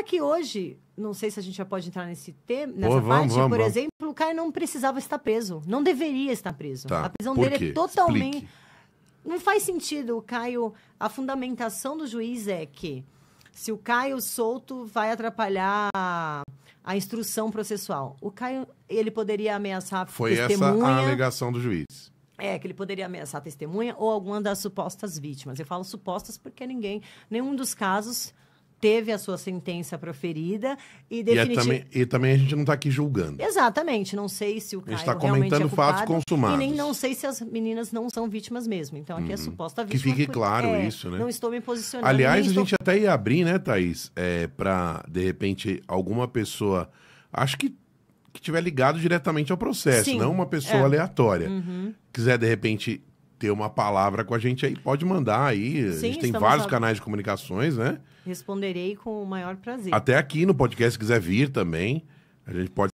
Só que hoje, não sei se a gente já pode entrar nesse tema, nessa vamos, parte, vamos, por vamos. exemplo, o Caio não precisava estar preso. Não deveria estar preso. Tá. A prisão por dele é quê? é totalmente. Explique. Não faz sentido, o Caio. A fundamentação do juiz é que se o Caio solto vai atrapalhar a, a instrução processual. O Caio, ele poderia ameaçar Foi testemunha. Foi essa a alegação do juiz. É, que ele poderia ameaçar a testemunha ou alguma das supostas vítimas. Eu falo supostas porque ninguém, nenhum dos casos teve a sua sentença proferida e definitivamente... E, é, e, também, a gente não está aqui julgando. Exatamente. Não sei se o cara está comentando é culpado, fatos consumados. E nem não sei se as meninas não são vítimas mesmo. Então, aqui hum, é uhum. suposta vítima. Que fique por... claro é, isso, né? Não estou me posicionando. Aliás, a gente estou... até ia abrir, né, Thaís, é, para, de repente, alguma pessoa... Acho que que tiver ligado diretamente ao processo, Sim, não uma pessoa é. aleatória. Uhum. Quiser, de repente, ter uma palavra com a gente aí, pode mandar aí. Sim, a gente tem vários a... canais de comunicações, né? Responderei com o maior prazer. Até aqui no podcast, se quiser vir também, a gente pode